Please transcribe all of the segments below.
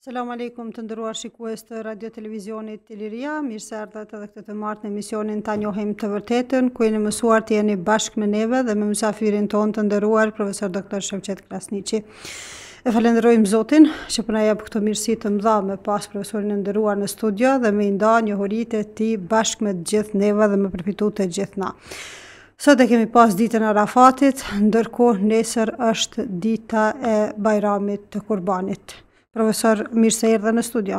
Salam aleikum të ndëruar shikues të radio televizionit të liria, mirë se ardhët edhe këtë të martë në emisionin ta njohim të vërtetën, ku e në mësuar të jeni bashkë me neve dhe me mësafirin ton të ndëruar, profesor doktor Shevqet Krasnici. E falenderojmë Zotin që përna jepë këtë mirësi të mdha me pas profesorin e ndëruar në studio dhe me nda një horit e ti bashkë me gjithë neve dhe me përpitu të gjithë na. Sot e kemi pas ditën Arafatit, ndërko nesër është dita e bajramit të kurbanit. Profesor, mirë se erdhe në studio.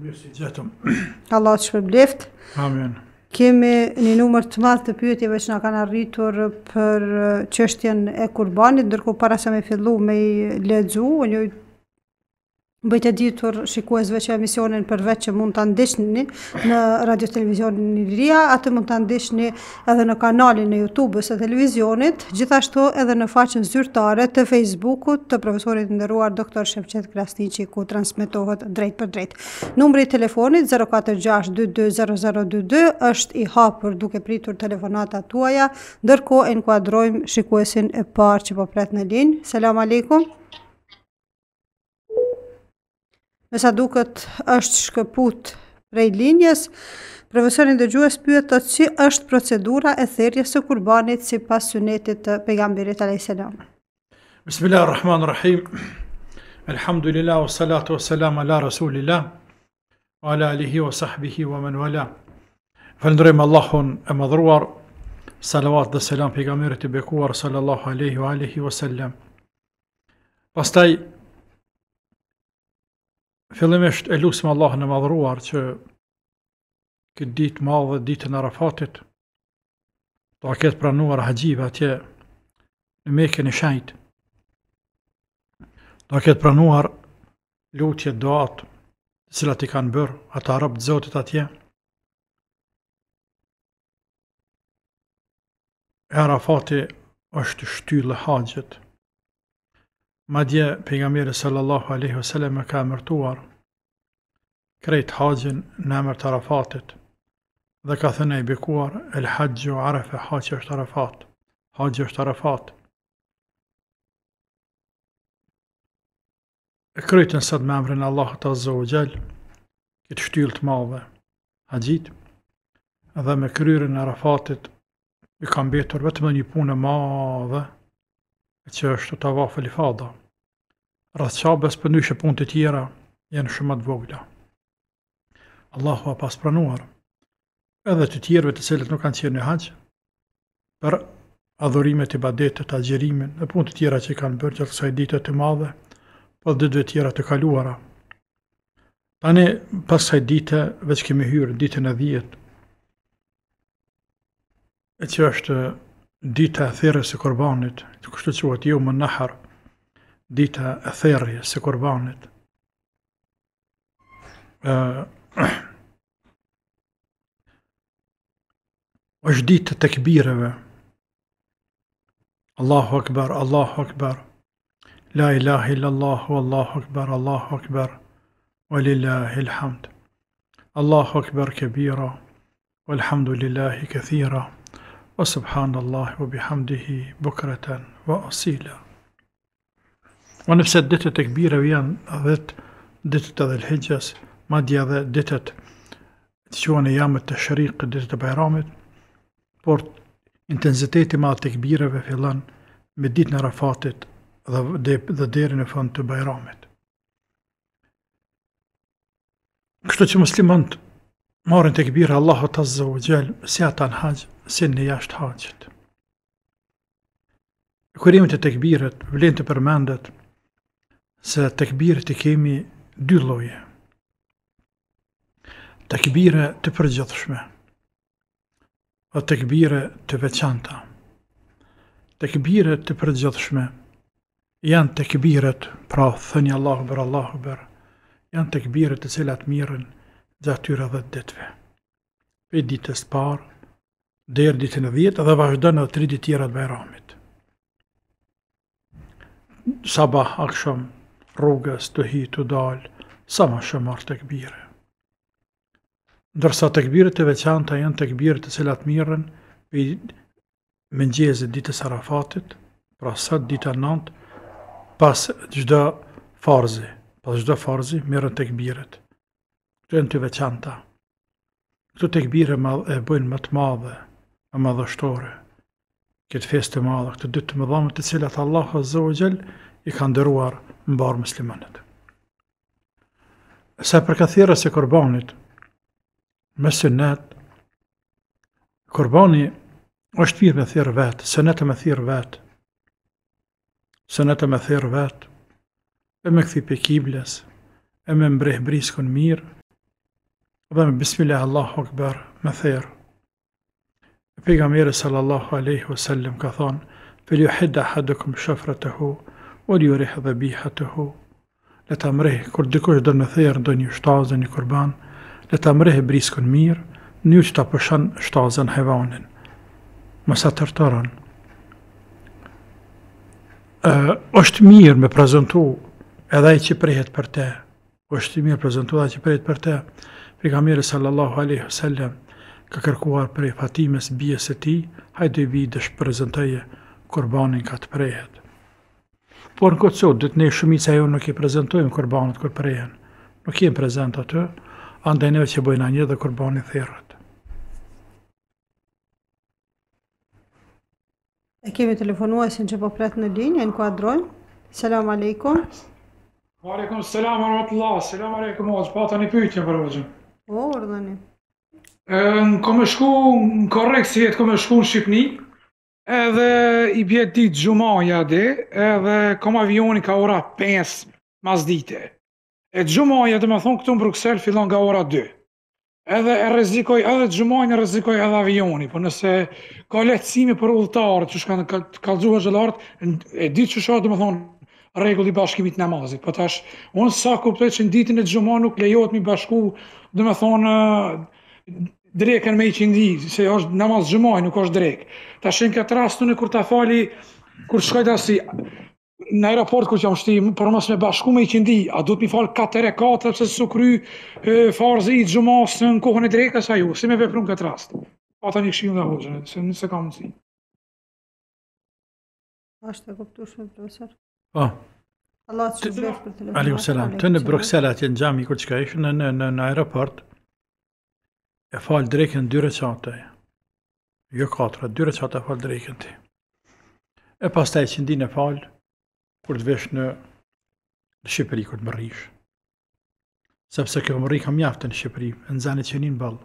Mirë se Allah të shpërbleft. Amen. Kemi një numër të madhë të pyetjeve që nga kanë arritur për uh, qështjen e kurbanit, ndërko para se me fillu me i ledzu, një Bëjt e ditur shikuesve që emisionin vetë që mund të ndishtë në radio televizionin një liria, atë mund të ndishtë edhe në kanalin në Youtube-ës e televizionit, gjithashtu edhe në faqen zyrtare të Facebook-ut të profesorit ndëruar doktor Shepqet Krasnici, ku transmitohet drejt për drejt. Numëri telefonit 046 0022 është i hapër duke pritur telefonata tuaja, ndërko e nëkuadrojmë shikuesin e parë që po pret në linjë. Selam aleikum me sa duket është shkëput prej linjes, profesorin dhe gjuhës pyet të që është procedura e therjes së kurbanit si pas sunetit të pegambirit a.s. Bismillah, Rahman, Rahim, Elhamdulillah, wa salatu, wa salam, ala Rasulillah, ala alihi, wa sahbihi, wa man wala. Falëndrojmë Allahun e madhruar, salavat dhe selam pegambirit i bekuar, sallallahu alihi, wa alihi, wa salam. Pastaj, Fillimisht e lusëm Allah në madhruar që këtë ditë madhë dhe ditë në Arafatit të a ketë pranuar haqjive atje në meke në shajtë. Të a ketë pranuar lutje doat të cilat i kanë bërë atë rëbë të zotit atje. E Arafati është shtyllë haqjitë. Ma dje, pingamire sallallahu aleyhi wa sallam e ka mërtuar, krejt haqin në mërë të rafatit, dhe ka thëne i bikuar, el haqju arafe haqë është arafat, rafat, është rafat. E krejtë në sëtë me mërën Allah të azzë u gjelë, këtë shtyllë të madhe, haqjit, dhe me kryrën e rafatit, i kam betur vetëm dhe një punë madhe, që është të të vafë lifadha, rrëthqabës për nëshë punë të tjera jenë shumë atë vogla. Allahu a pas pranuar edhe të tjerve të cilët nuk kanë qenë në haqë për adhurimet të badetet, agjerimin dhe punë të tjera që kanë bërë gjithë kësaj ditë të madhe për po dhe dhe tjera të kaluara. Tani, pas kësaj ditë, veç kemi hyrë, ditën e dhijet, e që është dita e thire se korbanit, të kështë të që atë ju më nëharë, dita e therrjes së kurbanit. Uh, është ditë të këbireve. Allahu Akbar, Allahu Akbar. La ilaha illallahu, Allahu Akbar, Allahu Akbar. Wa lillahi lhamd. Allahu Akbar kebira. Walhamdulillahi këthira. Wa subhanallahi wa bihamdihi bukratan wa asila. Ma nëpse detet e këbireve janë dhe detet e dhe lhegjas, ma dja dhe detet të qohen e jamët të shërikë, detet të bajramit, por intenziteti ma të këbireve fillan me ditë në rafatit dhe, deri në fund të bajramit. Kështu që muslimant marën të këbire Allahot Azza u gjelë si ata në haqë, si në jashtë haqët. Kërimit e të këbiret, vlen të përmendet, se të këbirë të kemi dy loje. Të këbirë të përgjëthshme, o të këbirë të veçanta. Të këbirë të përgjëthshme, janë të pra thënja Allahu bërë, Allahu bërë, janë të këbirë të cilat mirën dhe atyre dhe të detve. Pe ditës parë, dhe ditën e dhjetë, dhe vazhdojnë edhe të tri ditë tjera të bajramit. Sabah, akshëm, rrugës të hi të dalë, sa ma shëmar të këbire. Ndërsa të këbire të veçanta janë të këbire të cilat mirën i mëngjezit ditë sarafatit, pra sa ditë e pas gjdo farzi, pas gjdo farzi mirën të këbiret. të të veçanta. Këtë të këbire e bëjnë më të madhe, më madhështore, këtë fest të madhe, këtë dytë më dhamë të cilat Allah hazzë o gjellë, i kanë dëruar në barë mëslimanet. Se përkathira se kurbanit, me sënët, kurbani është mirë me thirë vetë, sënët e me thirë vetë, sënët e me thirë vetë, e me këthi pe e me mbrej briskon mirë, dhe me bismillah Allahu akbar, këber me thirë, Pega sallallahu alaihi wasallam sallim ka thonë, fil ju hidda hadukum shafrët hu, Oli u rehë dhe biha të hu, le ta mrehë, kur dikush dërë në therë ndoj një shtazë një kurban, le ta mrehë briskën mirë, një që ta pëshën shtazën hevanin, mësa tërtarën. është mirë me prezentu edhe i që prehet për te, është mirë prezentu edhe i që prehet për te, Pekamire sallallahu aleyhu sallem, ka kërkuar prej fatimes bjes e ti, hajde i vidë është kurbanin ka të prehet. Por në këtë sot, dhëtë ne shumica jo nuk i prezentojmë kurbanët kur prejen. Nuk i prezent atë, andaj neve që bëjnë a një dhe kurbanit therët. E kemi telefonuasin që po pretë në linjë, e në kuadrojmë. Salam aleikum. Aleikum, salam aratullah, salam aleikum, ozë, pata një pyjtje për vëzhëm. O, po, ordëni. Në kome shku në korekësjet, kome shku në Shqipni, edhe i bje ditë gjumaja di, edhe kom avioni ka ora 5 mas dite. E gjumaja dhe me thonë këtu në Bruxelles fillon nga ora 2. Edhe e rezikoj, edhe gjumajnë e rezikoj edhe avioni, po nëse ka lehtësimi për ullëtarë që shkanë kalëzuhë e gjelartë, e ditë që shohë dhe me thonë regulli bashkimit namazit. Po tash, unë sa kuptoj që në ditën e gjumaj nuk lejohet mi bashku, dhe me thonë, dreken me i qindi, se është namaz gjëmaj, nuk është drek. Ta shenë këtë rastu në kur ta fali, kur shkojta si, në aeroport kur që jam shti, për mës me bashku me i qindi, a du të mi falë katër e katër, pëse su kry farzi i gjëmaj në kohën e drek, asa ju, si me veprun këtë rast. ta një këshim dhe hoxën, se nëse kam nësi. Ashtë e këptu shumë, profesor. Po. Allah të shumë selam. Të në Bruxelles atje në gjami, kur që ka ishë në në, në, e falë drekën dy qatë, jo katra, dy qatë e falë drekën ti. E pas taj që ndinë e falë, kur të vesh në Shqipëri, kur të më rrishë. Sepse kjo më rrikë mjaftë në Shqipëri, në zanë që njën balë.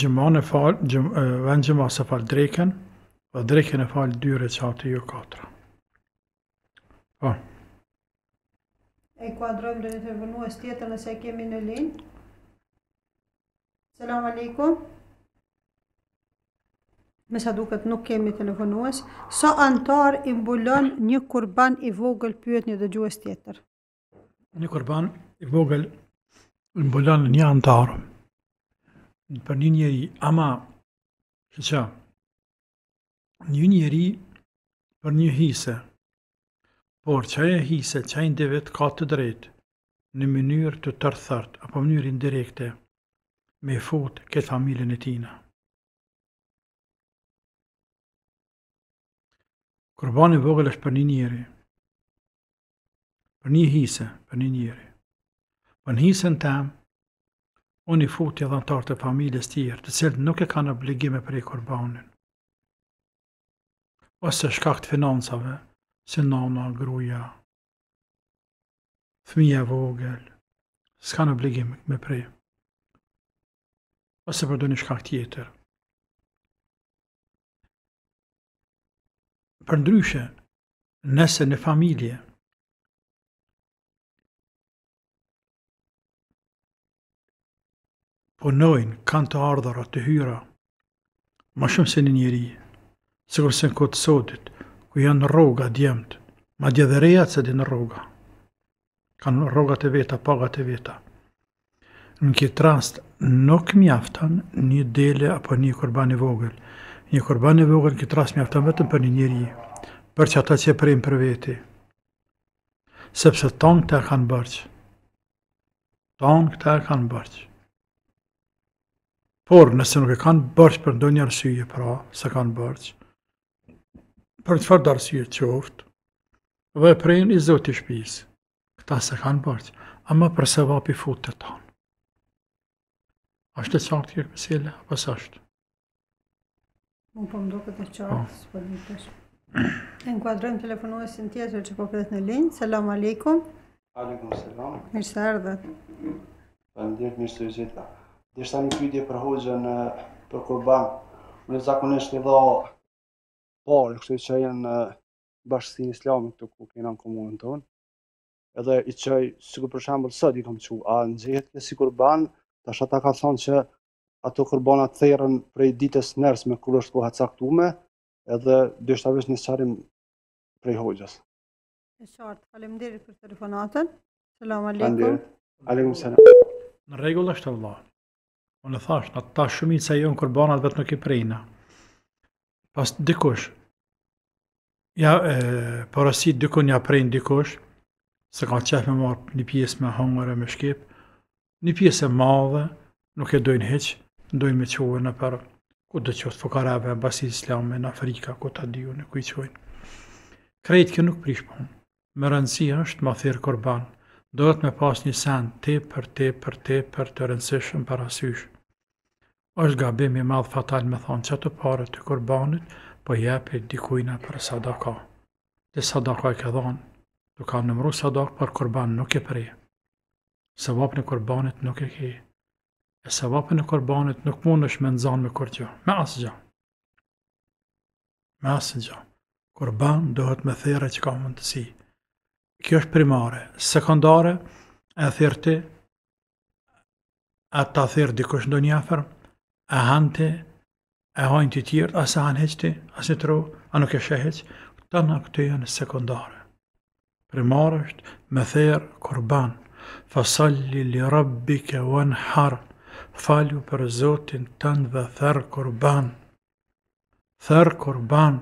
Gjëman e falë, vend gjëmanë se falë drekën, dhe drekën e falë dy qatë, jo katra. Po. E kuadrojmë dhe në të vënuës tjetër nëse kemi në linë? Selam aleikum. Me sa duket nuk kemi telefonues. Sa antar i mbulon një kurban i vogël pyet një dëgjues tjetër. Një kurban i vogël i mbulon një antar. Për një njeri, ama, që që, një njeri për një hise, por që e hise, që e ndivet ka të drejtë, në mënyrë të tërthartë, apo mënyrë indirekte, me fut këtë familjen e tina. Kurban e vogël është për një njeri, për një hisë, për një njeri. Për një hisën tem, unë i fut i dhantar të familjes tjerë, të cilët nuk e kanë obligime për e kurbanin. Ose shkak të financave, si nana, gruja, thmija vogël, s'kanë obligime me prejë ose se një shkak tjetër. Për ndryshe, nëse në familje, punojnë, kanë të ardhara të hyra, ma shumë se një njëri, se kërse në kotë sotit, ku janë në roga djemët, ma dje dhe reja të se dhe në roga, kanë në roga të veta, paga të veta, në kje rast, nuk mjaftan një dele apo një kurban i vogël. Një kurban i vogël këtë ras mjaftan vetëm për një njëri, për që ata që e prejmë për veti. Sepse tonë këta e kanë bërqë. Tonë këta e kanë bërqë. Por, nëse nuk e kanë bërqë për ndonjë arsyje, pra, se kanë bërqë, për të fërdë arsyje qoftë, dhe prejnë i zotë i shpisë. këta se kanë bërqë, ama për se vapi futë të tonë është të saktë kjo apo s'është? Mund po më duket e qartë, po. s'po di tash. E nkuadrojmë telefonuesin tjetër që po flet në linjë. Selam aleikum. Aleikum selam. Mirë se erdhët. Faleminderit mirë se vizita. Desha një pyetje për hoxhën për kurban. Unë zakonisht i dha parë, kështu që janë bashkësinë islame këtu ku kemi në komunën tonë. Edhe i çoj sikur për shembull sot i kam thënë, a nxjerrë sikur ban Ta ata ka thonë që ato kurbana therrën prej ditës nërës me kur është koha caktume, edhe dy është avesh një sëqarim prej hojgjës. E qartë, falem për telefonatën. Salam aleikum. Aleikum salam. Në regull është të vla. në thash, në ta shumit se jonë kurbanat vetë nuk i prejna. Pas dikush, ja, e, dikun ja prejnë dikush, se ka qef me marë një pjesë me hongër e me shkipë, një pjesë e madhe, nuk e dojnë heq, dojnë me qohë në për, ku të qohë të fukarave, basi islami, në Afrika, ku të diju, në ku i qohën. Krejtë kë nuk pun, me rëndësi është ma thirë korban, dohet me pas një sen, te për te për te për të rëndësishën për asyshë. është gabim i madhë fatal me thonë që të pare të korbanit, po jepe dikujna për sadaka. Dhe sadaka i këdhonë, nuk ka nëmru sadak, për korban nuk e preje sevapën e korbanit nuk e ke. E sevapën e korbanit nuk mund është me nëzan me kërtjo, me asë gjë. Me asë gjë. Korban dohet me thera që ka mund të si. Kjo është primare. Sekondare, e thirë ti, e ta thirë dikush do një afer, e hante, e hajnë të tjertë, asë hanë heqti, asë e tru, a nuk e sheheqë, këta në këtë janë sekundare. Primare është me thirë korban, fasalli li rabbike wan har, falju për zotin tënd dhe therë kurban. Therë kurban,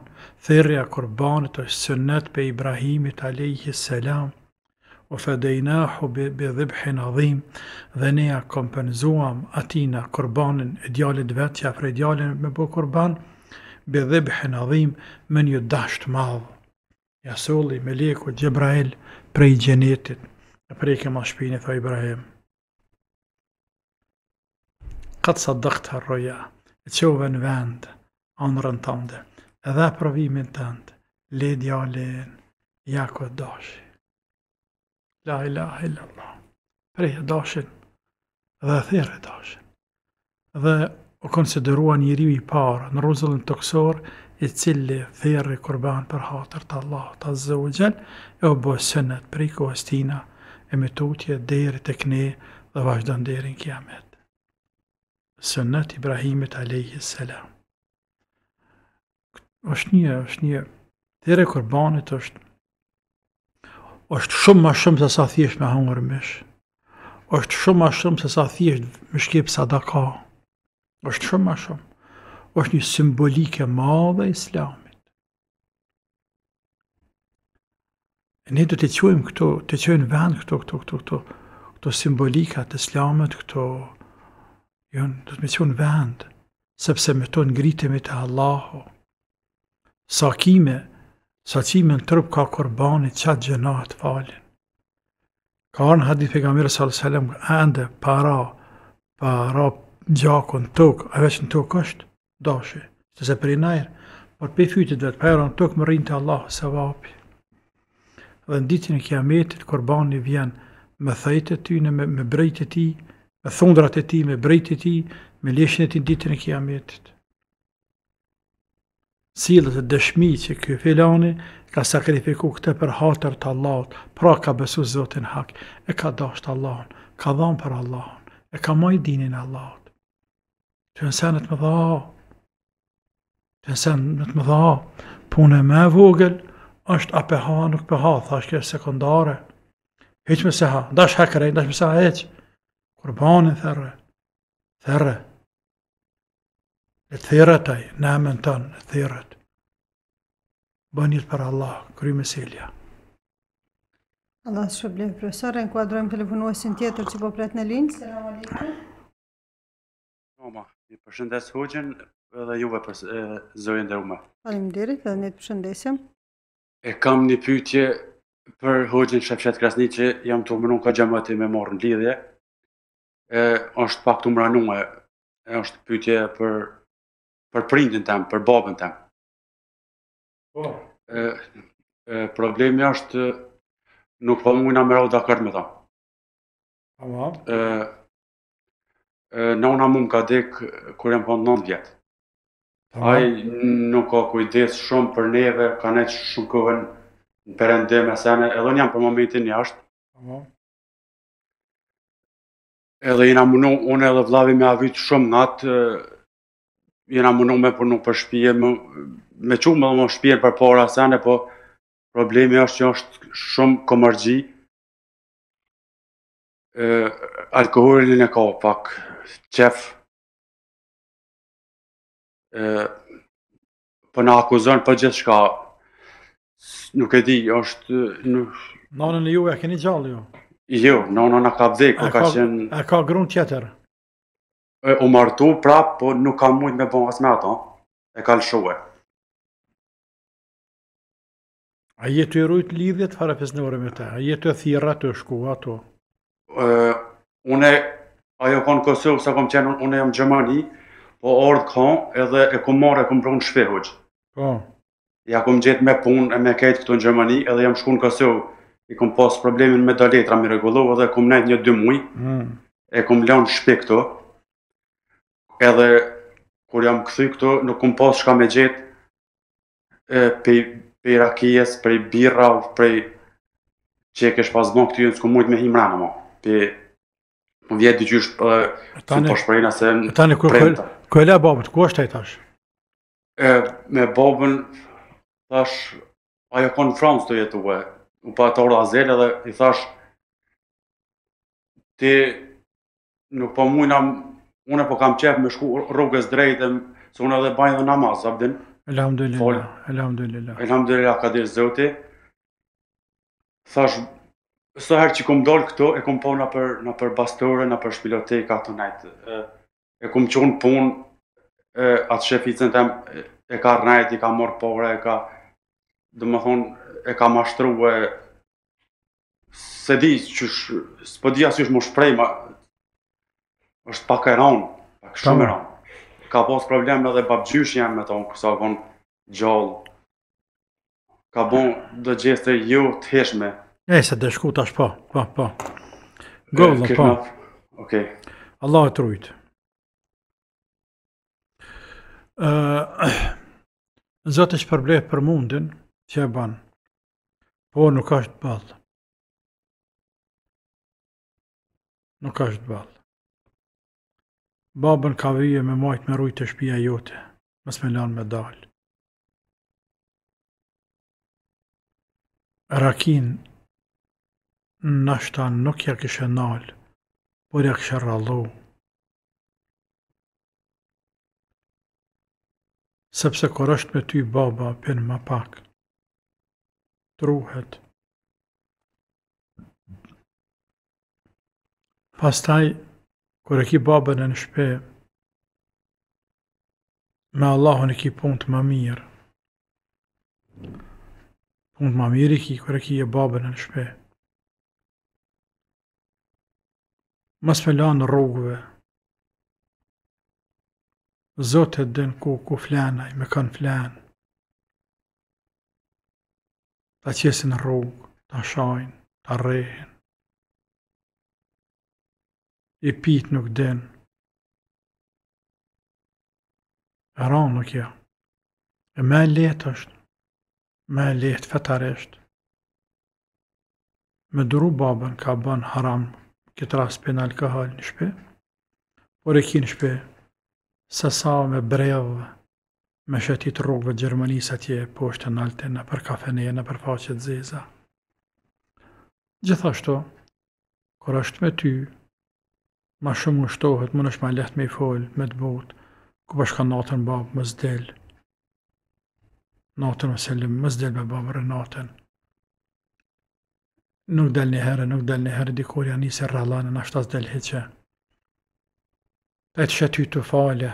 thirja kurbanit është sënët për Ibrahimit a.s. selam, u fedejnahu bi dhibhin adhim dhe neja kompenzuam atina kurbanin e djalit vetja për e me bu kurban, bi dhibhin adhim me një dasht madhë. Jasulli me leku Gjebrael prej gjenetit. E preke ma shpini, tha Ibrahim. Këtë sa dëkët harroja, e qove në vend, anërën të ndër, edhe pravimin të ledja lën, jako e dashi. La ilaha illallah. Prej e dashin, Dhe e thirë e dashin. Dhe o konsiderua një i parë, në ruzëllën të kësorë, i cili thirë i kurban për hatër të Allah, të zëvë gjenë, e o bësënët, prej kohës tina, e me tutje deri tek ne dhe vazhdon deri në kiamet. Sënët Ibrahimit alayhi salam. Është një, është një deri kurbanit është është shumë më shumë se sa thjesht me hangër mish. Është shumë më shumë se sa thjesht me shkep sadaka. Është shumë më shumë. Është një simbolikë e madhe e Islamit. Ne do të qojmë këto, të qojmë vend këto, këto, këto, këto, këto simbolika të islamet, këto, jonë, do të me qojmë vend, sepse me tonë ngritemi të Allahu. Sakime, kime, sa qime në tërpë ka korbanit qatë gjënat falin. Ka arnë hadith për gamirë sallë salem, e ndë para, para gjakon të a veç në tokë është, dashi, të se për i nëjrë, por për i fytit për për për në për më rinë të Allahu, për vapi dhe në ditën e kiametit kurbani vjen me thajtë ty në me, me brejtë ti, me thundrat e ti, me brejtë ti, me leshin e ti në ditën e kiametit. Silët e dëshmi që kjo filani ka sakrifiku këtë për hatër të Allahot, pra ka besu zotin hak, e ka dasht Allahon, ka dham për Allahon, e ka maj dinin Allahot. Që nëse në të më dha, që nëse në të më dha, punë e me vogël, është a peha, nuk peha, thashke e sekundare. Heq me seha, ndash hekere, ndash me seha heq. Kurbanin thërë, thërë, E therret taj, nemen tën, e thërët, Bënjit për Allah, kry me selja. Allah shë blevë, profesor, e kuadrojmë telefonuasin tjetër që po pret në linjë. Selam alikë. një përshëndes hoqen dhe juve për zërin dhe ume. Falim dirit dhe një të përshëndesim. E kam një pytje për hoqin Shefqet Krasni që jam të mënu ka gjemëti me morë në lidhje. E, është pak të mranume, e, është pytje për, për prindin tem, për babën tem. Po? problemi është nuk po mujna me rrë dakart me ta. Po? Oh. Në una ka dek kër jam po në 9 vjetë. Ai nuk ka kujdes shumë për neve, ka ne shumë kohën në përëndim e sene, edhe në jam për momentin një ashtë. Edhe jena mundu, unë edhe vlavi me avit shumë në jena mundu me punu për shpije, me, me qumë edhe më shpije për para sene, po problemi është që është shumë komërgji, alkoholin e ka pak qefë, po në akuzon për po gjithë shka, nuk e di, është... Nonën e ju e keni gjallë ju? Jo, nonën e ka dhe, ka qenë... E ka grun tjetër? U martu prapë, po nuk ka mujt me bon asme ato, e ka lëshuë. A jetë të rrujtë lidhjet fara pës në orëm ta? A jetë të thira të shku ato? Une, ajo konë Kosovë, sa kom qenë, une jam Gjëmani, po ardh ka, edhe e kom marrë, e kom pronë shpi, Po. Ja kom gjetë me punë e me kejtë këtu në Gjermani, edhe jam shku në Kosovë, i kom pas problemin me daletra, mi regullovë, edhe kom nejtë një dy muj, hmm. e kom lanë shpe këtu, edhe kur jam këthy këtu, nuk kom pas shka me gjetë, e, pej, pej rakijes, pej birra, pej që e kesh pas bon nësë kom mujtë me në mo. Pej, vjet dëgjysh po po shprehna se tani ku ku e la babën ku është ai tash e me babën tash ajo kanë Francë të jetuë u pa të azel edhe i thash ti nuk po mua une unë po kam qef me shku rrugës drejtë se unë edhe bajnë dhe namaz abdin elhamdulillah elhamdulillah elhamdulillah kadir zëti, thash Së herë që kom dollë këto, e kom po në për, për bastore, në për shpiloteka të najtë. E, e kom punë, atë shefitën të e ka rnajt, i ka morë pore, e ka, dë më thonë, e ka mashtru, e, se di, që sh, së për di asë është më shprej, ma, është pak e ronë, pak shumë e ronë. Ka posë probleme edhe babgjysh jam me tonë, kësa konë gjallë, Ka bon dhe gjeste ju të heshme, E, se dëshku tash po, po, po. Gëllë, po. Okej. Allah e trujt. Uh, Zotë është përblejë për mundin, që e banë. Po, nuk është balë. Nuk është balë. Babën ka vije me majtë me rujtë të shpia jote, mësë me lanë me dalë. Rakinë, nështë nuk ja kishe nalë, por ja kishe rallu. Sepse kër është me ty baba, pinë më pak, truhet. Pastaj, kër e ki babën e në shpe, me Allahun e ki punë të më mirë. Punë të më mirë i ki, kër e ki e babën e në shpejë. mas me lanë rrugëve. Zotë e dënë ku, ku flenaj, me kanë flenë. Ta qesin rrugë, ta shajnë, ta rehen. I pitë nuk dënë. E ranë nuk ja. E me letë është, me letë fetareshtë. Me duru babën ka bën haramë këtë ras pen alkohol në shpe, por e ki në shpe, sasa me brevë, me shëtit rrugëve Gjermanisë atje, poshtë është në alte, në për kafene, në për faqet zeza. Gjithashtu, kër është me ty, ma shumë ushtohet, më nëshma lehtë me i folë, me të botë, ku bashka po natën babë, më zdelë, natën më selim, më zdelë me babë natën, nuk del një herë, nuk del një herë, dikur janë një serra lanë, në ashtas del heqe. E të shëty të falje,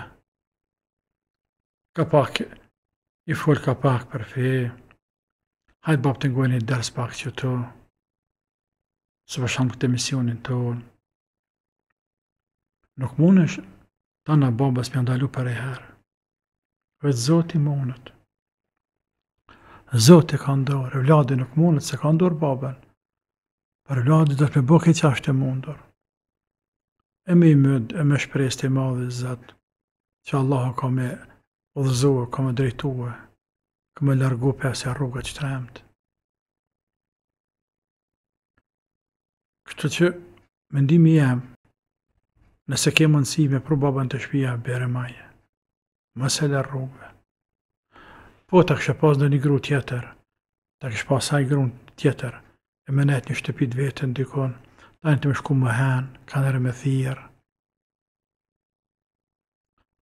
ka pak, i full ka pak për fi, hajtë bab të ngojnë i dërës pak që tu, së përsham këtë misionin të unë. Nuk munësh, ta në babës për ndalu për e herë, vetë zoti zotë Zoti ka ndorë, vladi nuk mundet se ka ndorë babën. Për lodi do të me bëke këtë që ashtë e mundur. E me i mëdë, e me shprejst e ma dhe zëtë, që Allah o ka me odhëzua, ka me drejtua, ka me largu për asja rruga që të remtë. Kështë që me ndimi jam, nëse ke mundësi me pru të shpia, bere maje, mësele rrugë. Po të kështë pas në një gru tjetër, të kështë pas saj gru tjetër, e me net një shtëpit vetën dikon, tani të më shku më hen, ka nërë me thirë.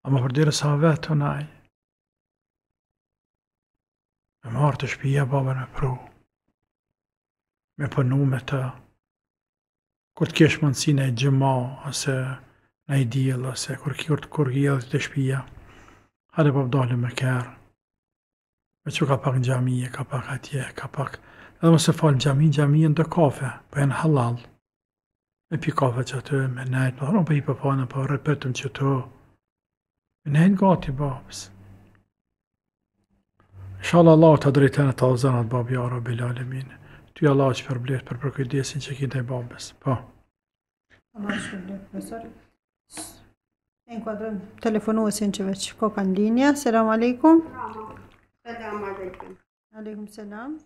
A më përderë sa vetë të naj, me marë të shpija babën e pru, me përnu me të, kur të kesh mundësi në gjëma, ose në e djelë, ose kur kjo të kur gjelë të shpija, ha dhe pëdallë me kërë, me që ka pak në gjami, ka pak atje, ka pak në edhe mëse falë gjami, gjami e ndë kafe, për po e në halal, e pi kafe që atë, me nejtë, po po në rëmë për i për panë, për repetëm që të, me nejtë gati, babës. Shalë Allah të drejten e të alëzënat, babi, ara, bilalimin, ty Allah që përblet për përkëjdesin që kinë të i babës, pa. Po. Allah që përblet, profesor. Në telefonuesin që veç, ko kanë linja, selam aleikum. Selam aleikum. Aleikum selam.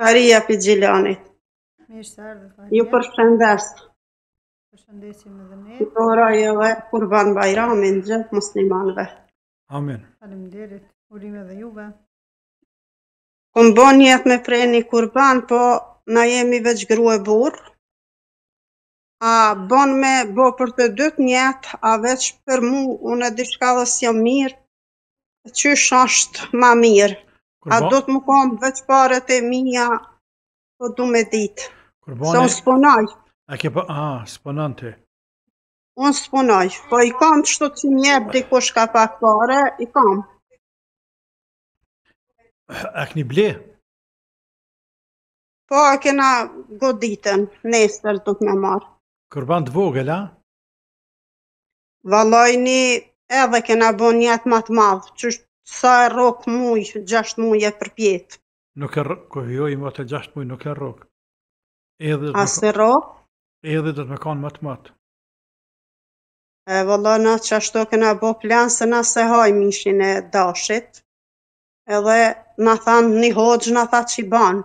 Faria për Mirë së ardhë, Ju përshëndes. Përshëndesim edhe ne. Në ora jo e kurban bajramin gjithë muslimanve. Amen. Falem derit, urime dhe juve. Këmë bo njëtë me prej një kurban, po na jemi veç gru e burë. A bon me bo për të dytë njetë, a veç për mu, unë e dishka dhe si mirë, që është ma mirë. A do të më kam veç parët e minja po du me ditë. Kurbanë? Se unë sponaj. A ke pa, po- a, sponan të. Unë sponaj, po i kam të shtu që njebë dikush ka pak pare, i kam. A këni ble? Po, a na goditën, nesër të të me marë. Kërban të vogël, a? Valojni, edhe kena bo njetë matë madhë, që sa rok muj, gjasht muj e për Nuk e rok, ko hjo i mëte gjasht muj, nuk e rok. Edhe As e rok? Edhe dhe të me kanë mëtë mëtë. E vëllë, na që ashtu këna bo plan, se na se haj mishin e dashit. Edhe na thanë një hoqë, na tha që i banë.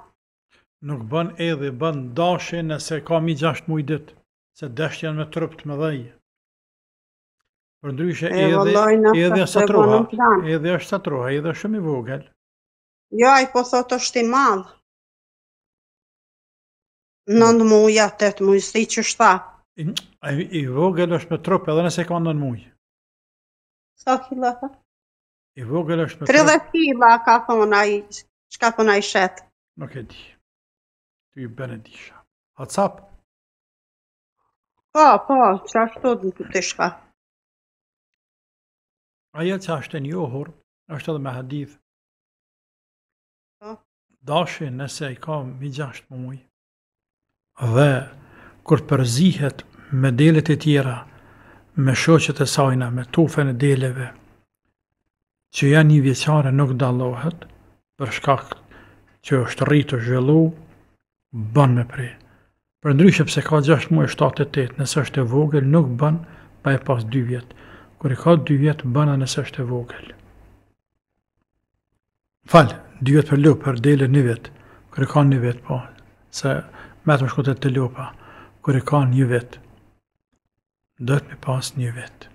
Nuk bën edhe, bën dashin e se ka mi gjasht muj ditë, se deshtë janë me trupt me dhejë. Për ndryshe edhe, edhe është satroha, edhe është satroha, edhe është shumë i vogël. Jo, ja, i po thotë është i madhë. Nëndë muja, të mujë, si që shta. I, i vogël është me trup edhe nëse ka nëndë mujë. Sa kila ka? I vogël është me trup. Tredhe kila ka thonë a i, që ka thonë a i shetë. Nuk e di. Ty i bërë e disha. A Po, po, që ashtu të të shka aja që është e njohur, është edhe me hadith, po. dashi nëse i ka mi gjasht muaj, dhe kur përzihet me delet e tjera, me shoqet e sajna, me tufen e deleve, që janë një vjeqare nuk dalohet, për shkak që është rritë të zhvillu, bën me prej. Për ndryshë pëse ka 6 muaj 7 e 8, nëse është e vogël, nuk bën pa e pas 2 vjetë kur e ka dy vjetë bëna nëse është e vogël. Falë, dy vjetë për lupë, për dele një vjetë, kur e ka një vjetë po, se me të më shkotet të lupa, kur e ka një vjetë, dhëtë me pas një vjetë.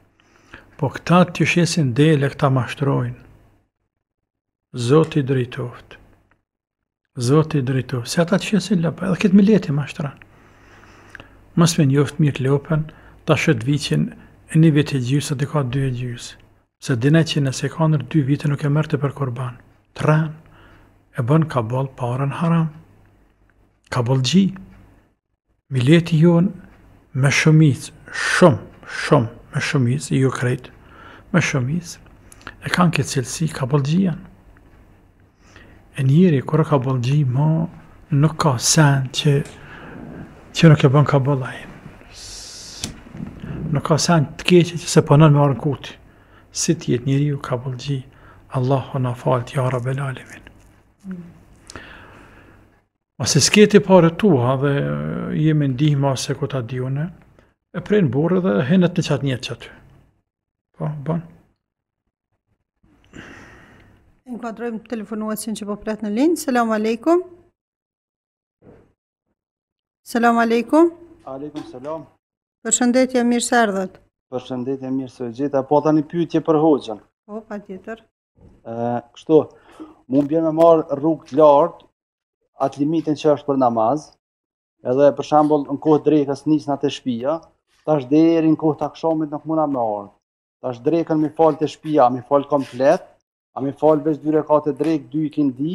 Po këta të shesin dele, këta mashtrojnë, Zoti drejtoft, Zoti drejtoft, se ata të shesin lupa, edhe këtë më mashtranë. Mësë me njoftë mirë lupën, ta shëtë vicinë, e një vit e gjysë dhe ka dy e gjyës, se dine që nëse ka nërë dy vite nuk e mërë të për kurban, tren, e bën ka parën haram, ka bol gji, mileti jonë me shumicë, shumë, shumë, me shumicë, ju krejtë, me shumicë, e kanë këtë cilësi ka bol gjian. E njëri, kërë ka bol gji, ma nuk ka sen që, që nuk e bën ka bol nuk ka sen të keqe që se përnën me arën koti. Si të jetë njëri ju ka bëllëgji, Allah hona falë të jara belalimin. Ase s'keti pare tua dhe jemi ndihma se këta dihune, e prejnë borë dhe hinët në qatë njëtë qatë. Pa, po, ban. Në kodrojmë të që që po pretë në linë. Selam aleikum. Selam aleikum. Aleikum, selam. Përshëndetje mirë së ardhët. Përshëndetje mirë së gjitha. Po ta një pyytje për hoqën. Po, pa tjetër. Kështu, mu më bjerë me marë rrugë të lartë, atë limitin që është për namaz, edhe për shambull në kohë drejkës njës në të shpia, ta është deri në kohë të akshomit nuk muna me orë. Ta është drejkën mi falë të shpia, me falë komplet, a me falë veç dyre ka të drejkë, dy i di,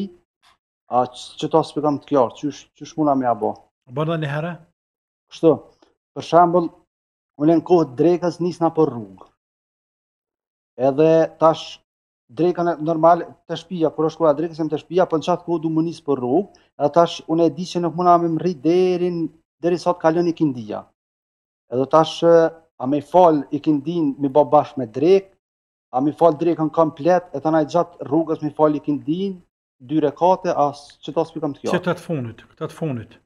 a që ta së pëtëm të kjarë, që shë me abo? Bërë dhe një herë? Kështu, Për shambull, unë e në kohë drekës nisë nga për po rrugë. Edhe tash drekën e normal të shpia, kër është kohë drekës e më të shpia, për po në qatë kohë du më nisë për po rrugë, edhe tash unë e di që nuk muna me më rritë deri, deri sot kalën i këndia. Edhe tash a me falë i këndin me bo bashkë me drekë, a me falë drekën komplet, e të nëjë gjatë rrugës me falë i këndin, dy rekate, as që ta s'pikam të kjo. Që të funit, ta të funit.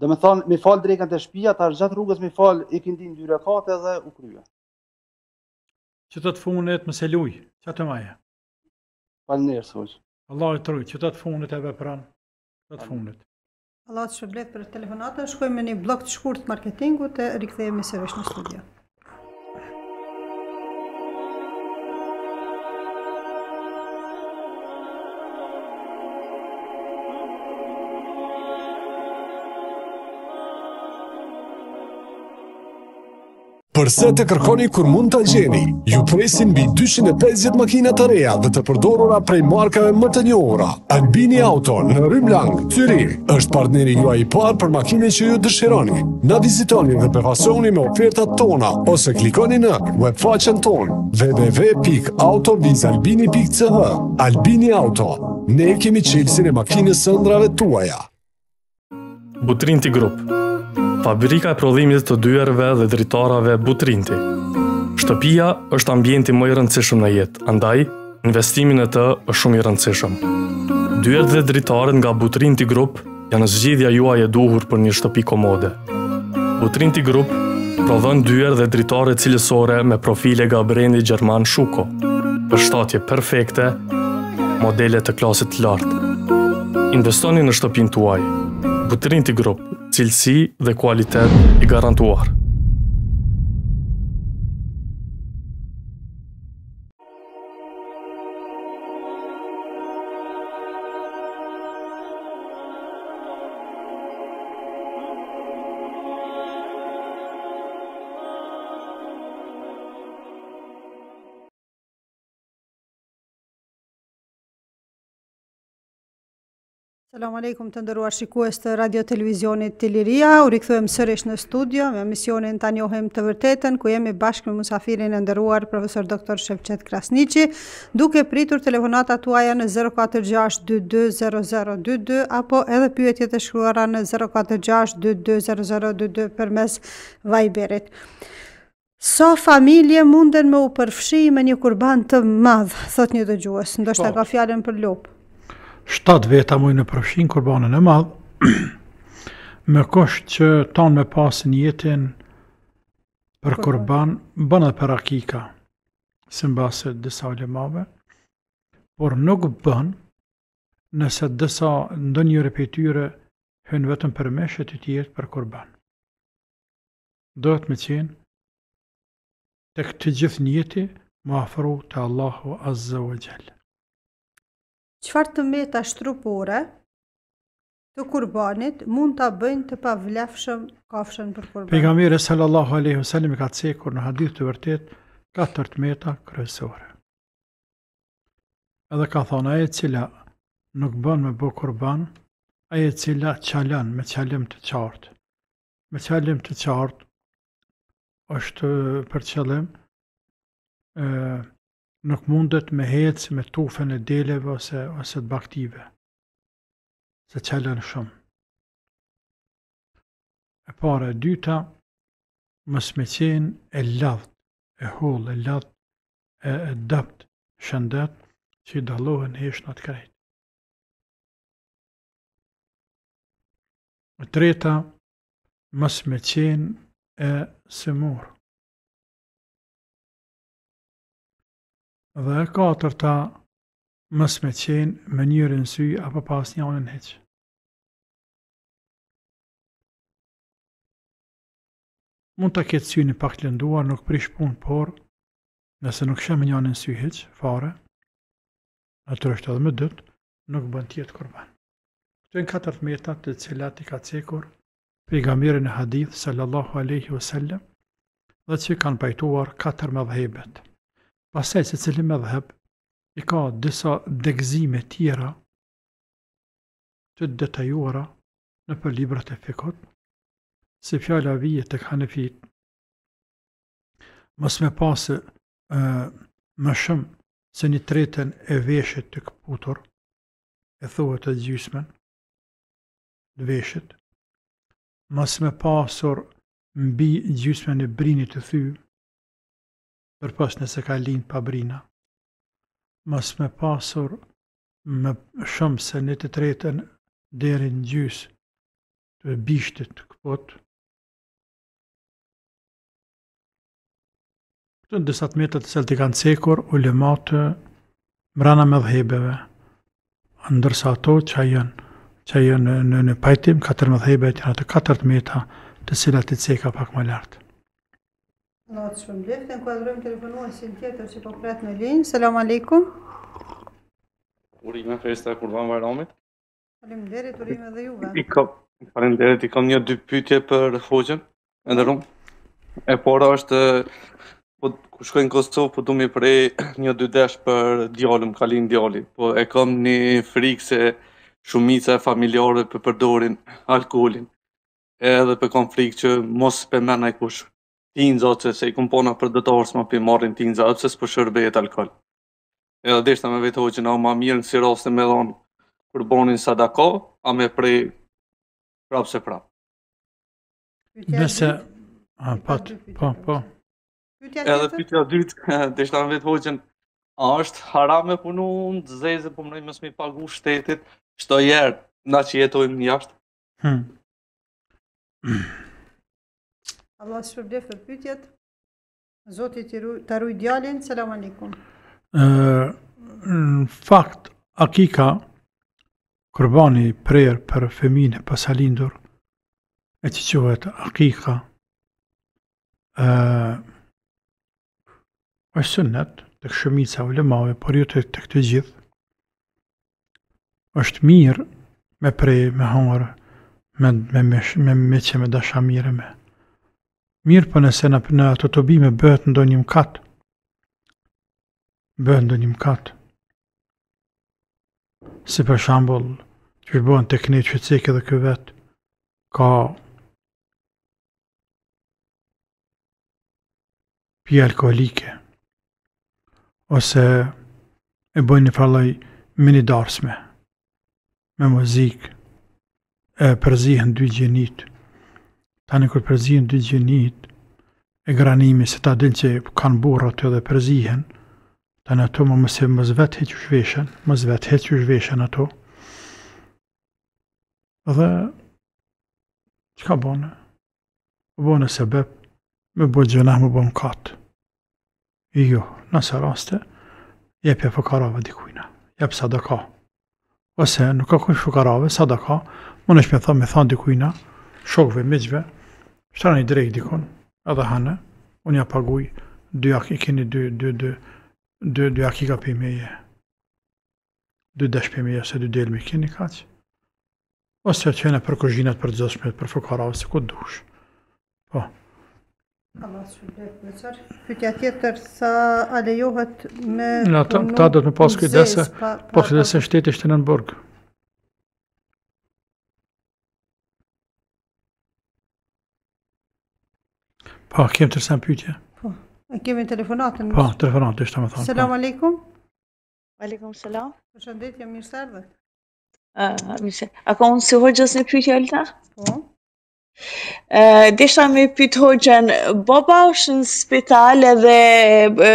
Dhe me thonë, mi falë drejkën të shpia, ta është gjatë rrugës mi falë, i këndin në dyre kate dhe u krye. Që të të funët më seluj, që të maje? Falë njerë, sëvoj. Allah e trujë, që të të funët e vepran, që të funët. Allah të shëblet për telefonatën, shkojmë në një blok të shkurt marketingu të rikëthejemi së vesh në studia. Përse të kërkoni kur mund të gjeni? Ju presin bi 250 makina të reja dhe të përdorora prej markave më të njohura. Albini Auto në Rymlang, Zyrir, është partneri juaj i parë për makine që ju dëshironi. Na vizitoni dhe përfasoni me ofertat tona ose klikoni në faqen ton www.autovizalbini.ch Albini Auto, ne kemi qilësin e makinës së tuaja. Butrinti Grupë fabrika e prodhimit të dyerve dhe dritarave Butrinti. Shtëpia është ambienti më i rëndësishëm në jetë, andaj, investimin e të është shumë i rëndësishëm. Dyert dhe dritaret nga Butrinti Group janë zgjidhja juaj e duhur për një shtëpi komode. Butrinti Group prodhon dyer dhe dritare cilësore me profile nga brendi gjerman Shuko. Për shtatje perfekte, modele të klasit lartë. Investoni në shtëpin tuaj. Butrinti Group cilësi dhe kualitet i garantuar. Salam aleikum të ndëruar shikues të radio-televizionit Liria, u rikëthujem sërish në studio, me misionin të njohem të vërtetën, ku jemi bashkë me musafirin e ndëruar profesor doktor Shevqet Krasnici, duke pritur telefonata tuaja në 046-220022, apo edhe pyetjet e shkruara në 046-220022 për mes Vajberit. So familje munden me u përfshi me një kurban të madhë, thot një dëgjues, ndoshta po. ka fjallin për lopë 7 veta mujnë në përfshin kurbanën e madhë, me kosh që tanë me pasin jetin për kurban, bënë dhe për akika, së në basë disa ulemave, por nuk bënë nëse disa ndë një repetyre hënë vetëm për meshe të tjetë për kurban. Dohet me qenë të këtë gjithë njëti më afru të Allahu Azza wa Gjallë qfarë të meta shtrupore të kurbanit mund të bëjnë të pavlefshëm kafshën për kurban? Pegamire sallallahu aleyhu salim i ka të cekur në hadith të vërtet 4 meta kërësore. Edhe ka thonë, aje cila nuk bënë me bu kurban, aje cila qalan me qalim të qartë. Me qalim të qartë është për qalim nuk mundet me hec me tufën e deleve ose, ose të baktive, se qëllën shumë. E pare, dyta, mës me qenë e lavt, e hull, e ladht, e, e shëndet, që i dalohen e ishë në E treta, mës me qenë e sëmurë, dhe e katërta mës me qenë me njërë në sy apo pas një anën heqë. Mund të ketë sy një pak të lënduar, nuk prish punë, por nëse nuk shemë një anën sy heqë, fare, në të rështë edhe më dëtë, nuk bënd tjetë kurban. Këtë në katërt metat të cilat i ka cekur, pejgamberin e hadith sallallahu aleyhi wasallam, dhe që kanë pajtuar katër me Pasaj se cili me dheb, i ka disa degzime tjera të detajuara në për librat e fikot, se fjalla vijet të këhane fit, mos me pasë më shumë se një tretën e veshët të këputur, e thua të gjysmen, të veshët, mos me pasër mbi gjysmen e brinit të thyrë, për pas nëse ka linë pabrina. Mas me pasur më shumë se në të tretën në gjys të bishtit këpot. Këtë në dësat metët të cilë të kanë cekur u lëmatë mrana me dhebeve, ndërsa ato që janë që janë në, në, në pajtim, katër më dhejbe, të 4 meta, të cilat të ceka pak më lartë. Natë shumë lefte, në kuadrojmë telefonuar si në tjetër që po kretë në linjë. Salam aleikum. Urime, festa, kurban vajramit. Falem derit, urime dhe juve. I kap, falem derit, i kam një dy pytje për hoqën, e në rumë. E pora është, po ku shkojnë Kosovë, po du mi prej një dy desh për djallëm, kalin djallit. Po e kam një frikë se shumica e familjarëve për përdorin alkoholin. Edhe për kam frikë që mos për mena i tinza, ose se i kumë pona për dëtorës më për marrin tinza, ose s'për shërbejet alkohol. Edhe deshta me vetë hoqë nga ma mirë në si rastë me dhonë për bonin sadako, a me prej prapë se prapë. Nëse, ah, po, a pat, po, po. Edhe për të dytë, deshta me vetë hoqën, a është haram me punu në të zezë, po më nëjë mësë pagu shtetit, shto jërë, na që jetojmë një ashtë. Hmm. Allah të shpërblef për pytjet. Zotit të ruj, ruj djalin, selam alikum. Në fakt, akika, kërbani prejrë për femine pasalindur, e që qëhet akika, e uh, sënët të këshëmica u lëmave, por ju jo të të këtë gjithë, është mirë me prej, me hongërë, me, me, me, me, me që me dasha mire me. Mirë për po nëse në, në ato të bime bëhet ndonjë një mkat. Bëhet ndonjë një mkat. Si për shambull, që është bëhen të këne që cekë dhe vetë, ka pje alkoholike, ose e bëjnë një falaj mini darsme, me muzikë, e përzihën dy gjenitë, tani kur përzihen dy gjinit, e granimi se ta din që kanë borë ato dhe përzihen, tanë ato më mëse vetë heqë shveshen, mëz vetë heqë shveshen ato. Dhe, që ka bone? Bone se bep, me bo gjëna më bëm më katë. Jo, nëse raste, jep e fëkarave dikujna, jep sadaka. Ose nuk ka kush fëkarave, sadaka, më nëshme thë, me thë dikujna, shokve, me i drejt dikon, edhe hane, unë ja paguj, dy ak i keni dy, dy, dy, dy, dy ak i ka për me Dy desh për me je, se dy del me keni kaqë. Ose të qene për këzhinat, për dzëshmet, për fukarave, se ku dush. Po. Pytja tjetër, sa alejohet me... Në ta, do të me pas po kujdese, pa, pa, pa, pa, pa, pa, pa, pa, pa, pa, pa, pa, Po, kemë të rësën pyqje. Po, kemi telefonatën. Po, telefonatë, ishte me thonë. Po. Selam aleikum. Aleikum, selam. Për shëndet, jam mirë sërë A ka unë si hoqës në pyqje, Alta? Po. Deshta me pyqë hoqën, baba është në spital edhe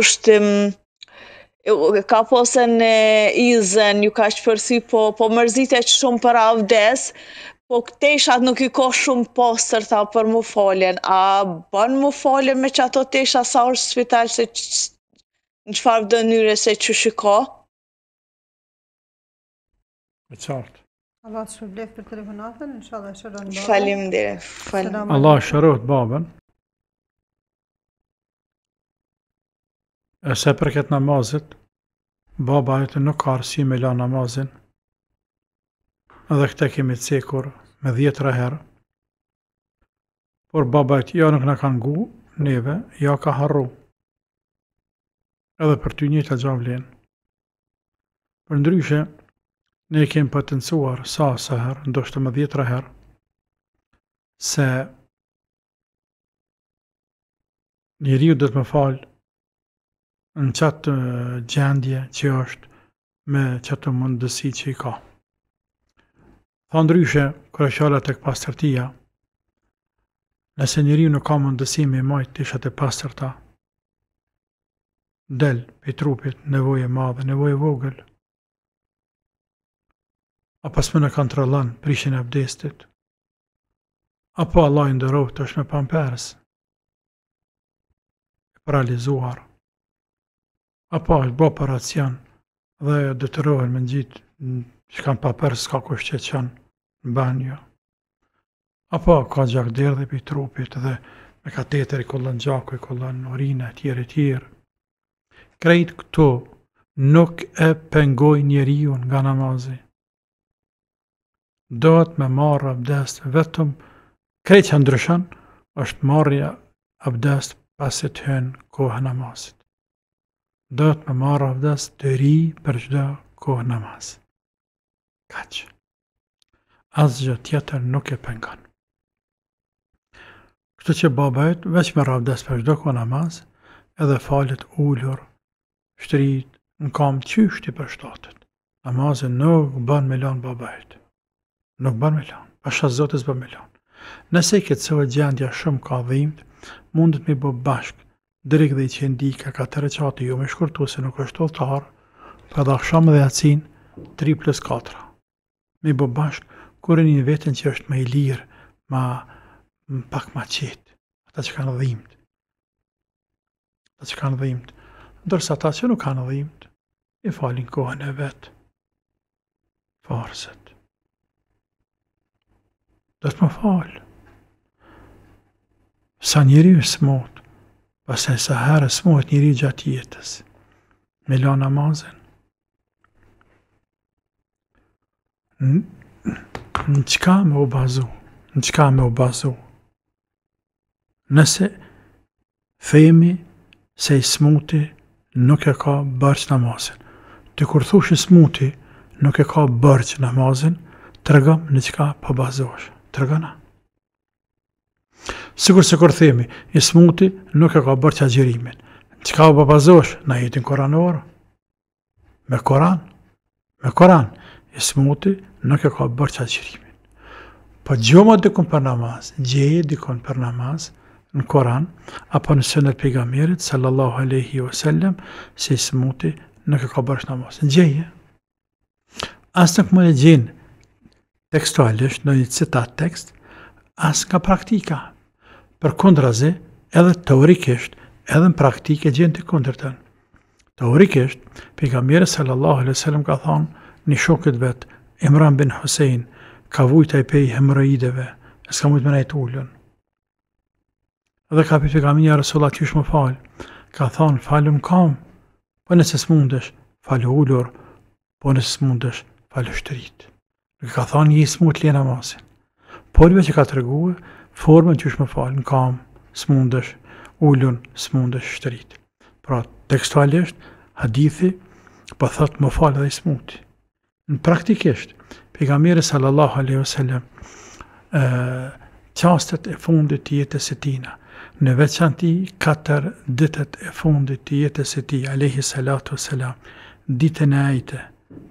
është ka posën izën, ju ka përsi, po, po e që shumë për avdes, Po këteshat nuk i ko shumë postër, tha, për mu foljen. A bën mu foljen me që ato tesha sa orë spital se që, në qëfar vë dënyre se që shiko? Me qartë. Allah blef për telefonatën, në shala shërën babën. Falim dire. Falim. Allah shërot babën. E se për këtë namazit, baba e të nuk arsi me la namazin, edhe këte kemi të sekur me djetëra herë. Por baba e të jo, nuk në kanë gu, neve, ja jo, ka harru. Edhe për ty një të gjavlen. Për ndryshe, ne kemë patencuar sa së herë, ndoshtë me djetëra herë, se një riu dhe të më falë në qatë gjendje që është me qatë mundësi që i qatë mundësi që i ka. Pa ndryshe, kërë shalat e këpastërtia, nëse njëri nuk ka më ndësimi i majtë të ishët e pastërta, del për trupit, nevoj e madhe, nevoj e vogël, apo s'më në kanë të prishin e abdestit, apo Allah i ndërovë të është në pampers, e paralizuar, apo është bo për atësian dhe dëtërojnë me në gjitë në që kanë paper s'ka kush që qënë në banjo. Jo. Apo ka gjak dhe për trupit dhe me kateter i kollon gjakë, i kollon e tjere, tjere. Krejt këto nuk e pengoj njeriun nga namazi. Dohet me marrë abdest vetëm, krejt që ndryshan, është marrja abdest pasit hënë kohë namazit. Dohet me marrë abdest të ri për qdo kohë namazit kaq. Asgjë tjetër nuk e pengon. Kështu që babajt, veç me rabdes për shdo ko namaz, edhe falit ullur, shtrit, në kam qyshti për shtatët. Namazin nuk bën me lanë babajt. Nuk bën me lanë. Pasha zotës bën me lanë. Nëse i këtë sëve gjendja shumë ka dhimët, mundët mi bë bashkë, drik dhe i qendi ka ka të reqatë ju jo me shkurtu se nuk është oltarë, për dhe akshamë dhe acin 3 plus 4 me bo bashk e një vetën që është më i lirë, ma pak ma qetë, ata që kanë dhimët. Ata që kanë dhimët. Ndërsa ata që nuk kanë dhimët, i falin kohën e vetë. Farset. Do të më falë. Sa njëri më smotë, pas sa herë smotë njëri gjatë jetës, me la namazën, në qka me u bazu, në qka me u bazu, nëse themi se i smuti nuk e ka bërç namazin. Të kur thush i smuti nuk e ka bërç namazin, të rëgëm në qka pa po bazuash, të Sikur se kur themi, i smuti nuk e ka bërç agjerimin. Qka u po bazuash? Na jetin koranorë. Me Me koran. Me koran. Ismuti smuti nuk e ka bërë qatë qërimin. Po gjoma dikon për namaz, gjeje dikon për namaz në Koran, apo në sënët pegamerit, sallallahu aleyhi wa sallem, se i smuti nuk e ka bërë qatë namaz, në gjeje. Asë nuk më e gjenë tekstualisht, në një citat tekst, asë nga praktika, për kundraze, edhe teorikisht, edhe në praktike gjenë të kundrëtën. Teorikisht, pegamerit sallallahu aleyhi wa sallem ka thonë, një shokët vetë, Imran bin Hussein, ka vujt e pej hemëraideve, e s'ka të me nejtë ullën. dhe ka për pegaminja Rasullat që më falë, ka thonë, falë më kam, po nëse s'mundesh, falë ullur, po nëse s'mundesh, falë shtërit. Nuk ka thonë, një s'mund të lena masin. Porve që ka të reguë, formën që më falë, në kam, s'mundesh, ullun, s'mundesh, shtërit. Pra, tekstualisht, hadithi, po thotë më falë dhe i në praktikisht, pejgamberi sallallahu alaihi wasallam ë çastet e fundit të jetës së tij në veçanti katër ditët e fundit të jetës së tij alaihi salatu wasalam ditën e ajte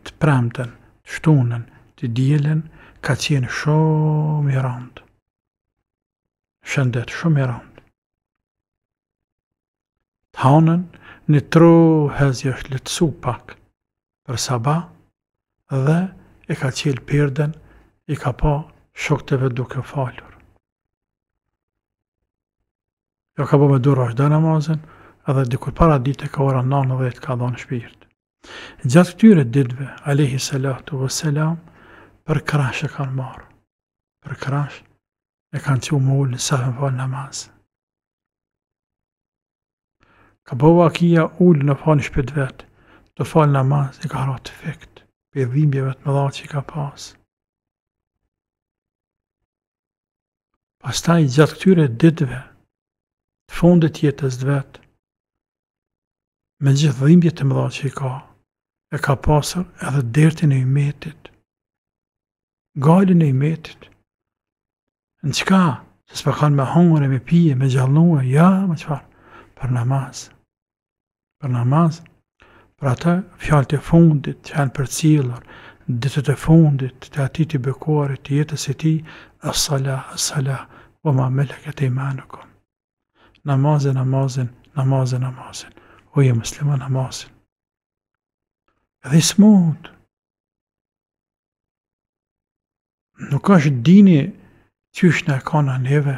të premten, të shtunën, të dielën ka qenë shumë i randë. Shëndet, shumë i randë. Të në tru hezjë është letësu pak, për sabah, dhe e ka qelë perden, i ka pa shokteve duke falur. Jo ka po me është vazhda namazin, edhe dikur para dit e ka ora 90 ka dhonë shpirt. Gjatë këtyre ditve, Alehi Salatu vë Selam, për krash e kanë marë, për krash e kanë që më ullë në sahën falë namaz. Ka po vakia ullë në falë në shpirt vetë, të falë namaz e ka ratë fektë e dhimbjeve të mëdha që ka pas. Pastaj gjatë këtyre ditëve të fundit të jetës së vet, me gjithë dhimbjet të mëdha që i ka, e ka pasur edhe dertin e imetit, gajlin e imetit, në qka, se s'pa kanë me hongëre, me pije, me gjallua, ja, më qfarë, për namaz, për namaz, Pra ta, fjallët e fundit, janë për cilër, ditët e fundit, të ati të bëkuarit, të jetës e ti, as-sala, as-sala, o ma mele këtë e manuko. Namazin, namazin, namazin, namazin, o je muslima namazin. Edhe së nuk është dini që është në kona neve,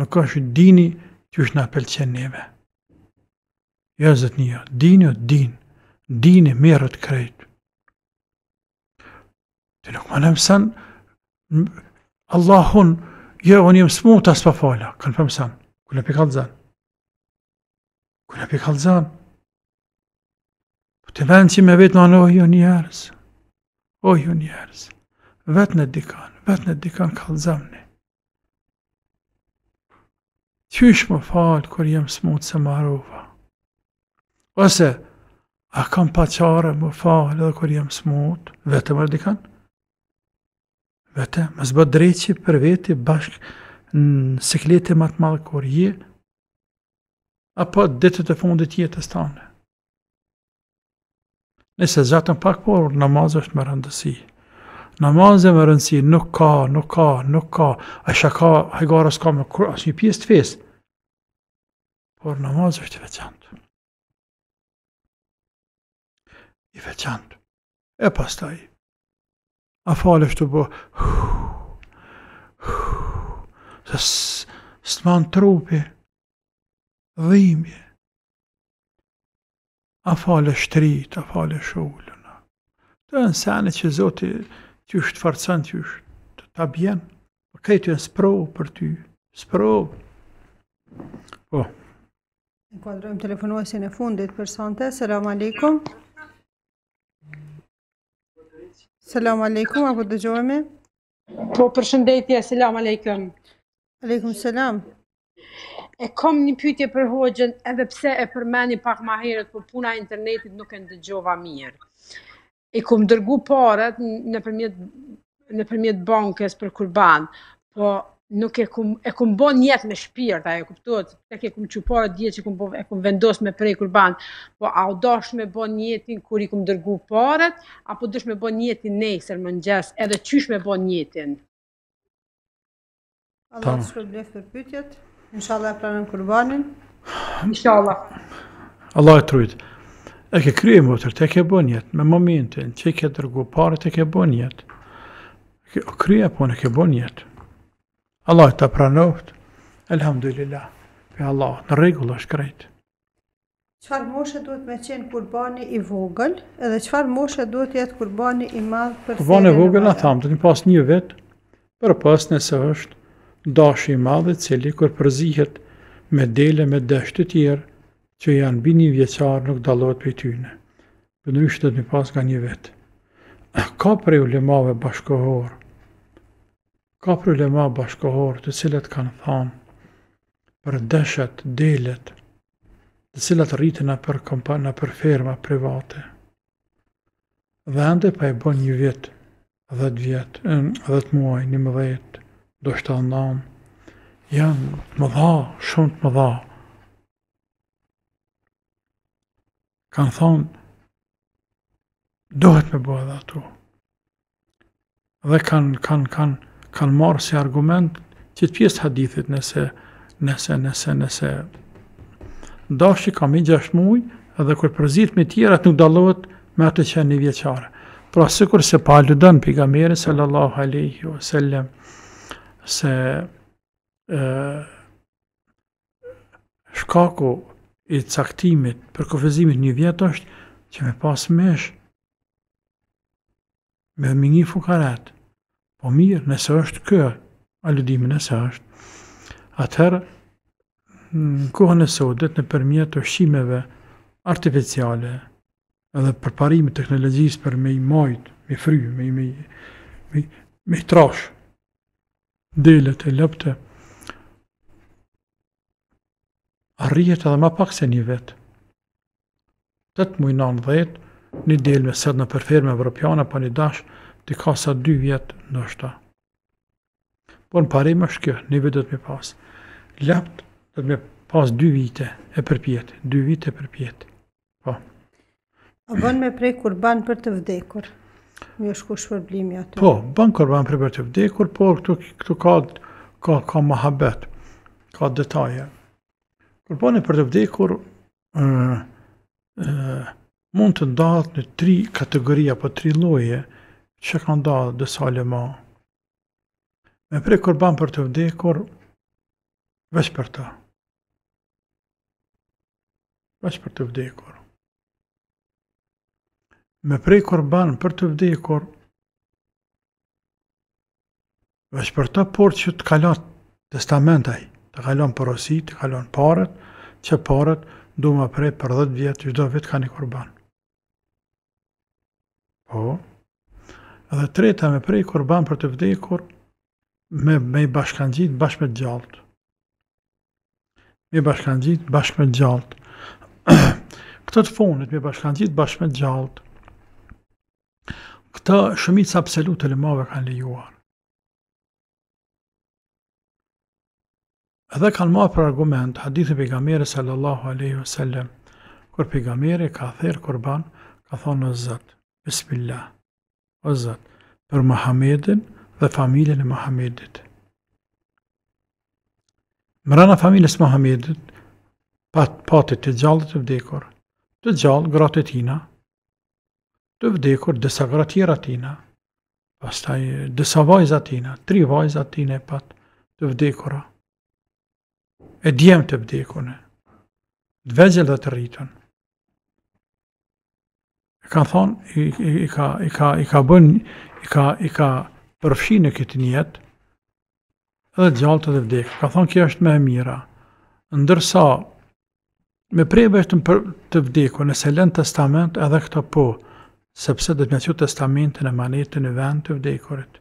nuk është dini që është në pëlqen neve. Jo, zëtë një, dini o dini, dini të krejt. Të nuk më nëmësën, Allahun, jo, unë jëmë smu asë pa fala, kënë për mësën, kënë për kalë zanë. Kënë për kalë zanë. Po të venë që me vetë në anë, oh, jo njerës, oh, jo njerës, vetë në dikan, vetë në dikan kalë zanë. Qysh më falë, kur jëmë smutë, se marova. Ose, A kam pa qare, më falë edhe kur jem smutë, vete më rëdikan. Vete, më zbët drejqi për veti bashkë në sekleti më të malë kur je, apo ditët e fundit jetës të anë. Nëse zëtën pak por, namaz është më rëndësi. Namaz e më rëndësi, nuk ka, nuk ka, nuk ka, a shaka, hajgarës ka me kërë, është një pjesë të fesë. Por namaz është të veçantë. i veçant. E pas taj, a falesht të bo, se së të manë trupi, dhimje, a falesht të rritë, a falë po, ullën, të në sene që zoti që është farëcan, që është të për këtë e në sprovë për ty, sprovë, po. Në kodrojmë telefonuasin e fundit për sante, sëra aleikum. Selam aleikum, apo të gjojme? Po, përshëndetje, selam aleikum. Aleikum, selam. E kom një pytje për hoxën, edhe pse e përmeni pak ma herët, po puna internetit nuk e në dëgjova mirë. E kom dërgu parët në përmjet, në përmjet bankës për kurban, po nuk e kum e kum bën njët me shpirt, ajo kuptohet. Tek e kum çuparë diet që kum po, e kum vendos me prej kurban. Po a u dosh me bën njëtin kur i kum dërgu parët apo dosh me bën njëtin nesër mëngjes edhe qysh me bën njëtin? Allah të shpërblef për pytjet, inshallah e pranën kurbanin. Inshallah. Allah e trujt. E ke krye motor tek ke bën jetë, me momentin, që i ke dërgu parat e ke bën jetë. Krye e po ne ke bën jetë. Allah të pranoft, elhamdulillah, për Allah, në regull është krejt. Qëfar moshe duhet me qenë kurbani i vogël, edhe qëfar moshe duhet jetë kurbani i madhë për kurbani Kurbani i vogël, a thamë, të një pas një vetë, për pas nëse është dashi i madhë, cili kur përzihet me dele, me deshtë të tjerë, që janë bini vjeqarë, nuk dalot për tyne. Për në ishtë të një pas nga një vetë. Ka prej ulemave bashkohorë, Ka problema bashkohorë të cilët kanë thamë për deshet, delet, të cilët rritën në për kompanë, për firma private. Dhe ende pa e bon një vjetë, dhe të vjetë, dhe të muaj, një më dhejtë, do shtë të ndamë, janë të më dha, shumë të më dha. Kanë thamë, dohet me bua dhe ato. Dhe kanë, kanë, kanë, kanë marë si argument që të pjesë hadithit nëse, nëse, nëse, nëse. Dashi kam i gjasht muj, edhe kur përzit me tjera të nuk dalot me atë që e një vjeqare. Pra së kur se pa ljudën për i gamere, se lëllahu se lëm, shkaku i caktimit për këfëzimit një vjetë është që me pasë mesh me më një fukaret Po mirë, nëse është kë, aludimin nëse është, atëherë, në kohën e sotët, në përmjet të shimeve artificiale, edhe përparimi teknologjisë për me i majtë, me i fry, me i me i trash, dele të lëpte, a edhe ma pak se një vetë. Tëtë mujna në dhejtë, një delë me sëtë në përferme evropiana, pa një dashë, të ka sa dy vjetë ndoshta. Por në parim është kjo, një vjetë dhëtë me pas. Lapt dhëtë me pas dy vite e për pjetë, dy vite e për pjetë. Po. A bën me prej kur për të vdekur? Më është ku shpërblimi atë? Po, bën kur për për të vdekur, por këtu, këtu ka, ka, ka mahabet, ka detaje. Kur bën e për të vdekur, e, e, mund të ndatë në tri kategoria, po tri loje, që kanë da dhe sale ma. Me prej kurban për të vdekur, veç për të. Veç për të vdekur. Me prej kurban për të vdekur, veç për të, por që të kalon testamentaj, të kalon porosi, të kalon paret, që paret du më prej për 10 vjetë, që do vitë ka një kurban. Po, oh. Dhe treta me prej kurban ban për të vdekur me me bashkangjit bashkë me gjallt. Me bashkangjit bashkë me gjallt. Këtë të fundit me bashkangjit bashkë me gjallt. Këtë shumica absolute e mëve kanë lejuar. Edhe kanë marrë për argument hadithi e sallallahu alaihi wasallam kur pejgamberi ka thirr kurban ka thonë zot bismillah o Zot, për Muhammedin dhe familjen e Muhammedit. familja familjes Muhammedit, pat, patë të gjallë të vdekur, të gjallë gratë tina, të vdekur dësa gratira tina, pastaj dësa vajzat tina, tri vajzat tina e pat të vdekura, e djem të vdekune, dvegjel dhe të rritën, E ka thon, i ka i ka i ka bën, i ka i ka përfshi në këtë niyet. Edhe gjallët të vdekë. Ka thonë kjo është me e mira. Ndërsa, me prejbë është për të vdekur, nëse lënë testament edhe këta po, sepse dhe të mjëtë ju testamentin e manetin e vend të vdekurit.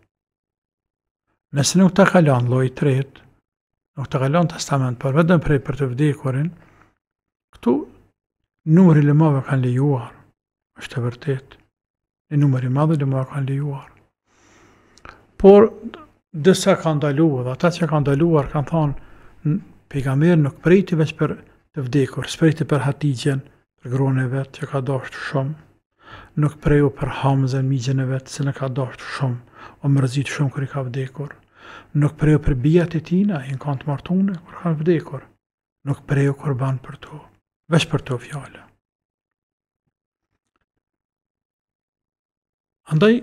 Nëse nuk të kalon loj të rrit, nuk të kalon testament, por vetëm prej për të vdekurin, këtu nuk rilëmove kanë lejuar është e vërtet. Në numëri madhë dhe më a kanë lejuar. Por, dësa kanë daluë, dhe ata që kanë daluar, kanë thonë, pejgamer nuk prejti veç për të vdekur, së prejti për hatigjen, për grone vetë, që ka doshtë shumë, nuk prejo për hamëzën, migjen e vetë, se në ka doshtë shumë, o më rëzitë shumë kër i ka vdekur, nuk prejo për bijat e tina, i në kanë të martune, kër ka vdekur, nuk prejo kër banë për to, veç për to fjallë. Andaj,